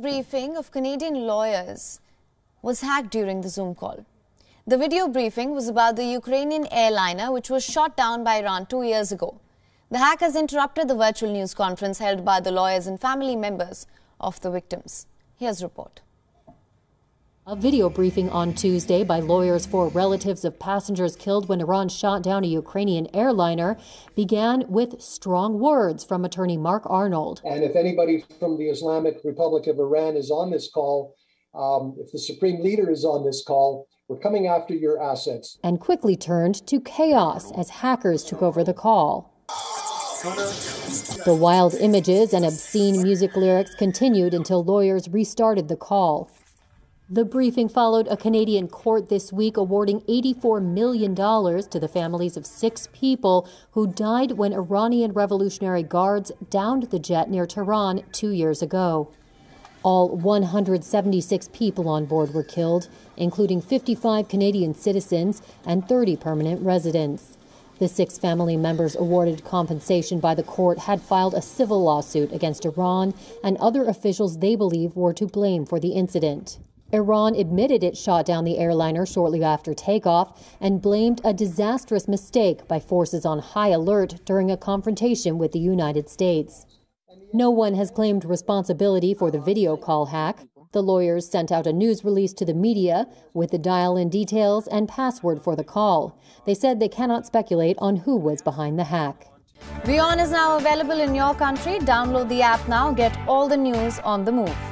briefing of Canadian lawyers was hacked during the Zoom call. The video briefing was about the Ukrainian airliner which was shot down by Iran two years ago. The hack has interrupted the virtual news conference held by the lawyers and family members of the victims. Here's report. A video briefing on Tuesday by lawyers for relatives of passengers killed when Iran shot down a Ukrainian airliner began with strong words from attorney Mark Arnold. And if anybody from the Islamic Republic of Iran is on this call, um, if the supreme leader is on this call, we're coming after your assets. And quickly turned to chaos as hackers took over the call. The wild images and obscene music lyrics continued until lawyers restarted the call. The briefing followed a Canadian court this week awarding $84 million to the families of six people who died when Iranian Revolutionary Guards downed the jet near Tehran two years ago. All 176 people on board were killed, including 55 Canadian citizens and 30 permanent residents. The six family members awarded compensation by the court had filed a civil lawsuit against Iran and other officials they believe were to blame for the incident. Iran admitted it shot down the airliner shortly after takeoff and blamed a disastrous mistake by forces on high alert during a confrontation with the United States. No one has claimed responsibility for the video call hack. The lawyers sent out a news release to the media with the dial in details and password for the call. They said they cannot speculate on who was behind the hack. Beyond is now available in your country. Download the app now. Get all the news on the move.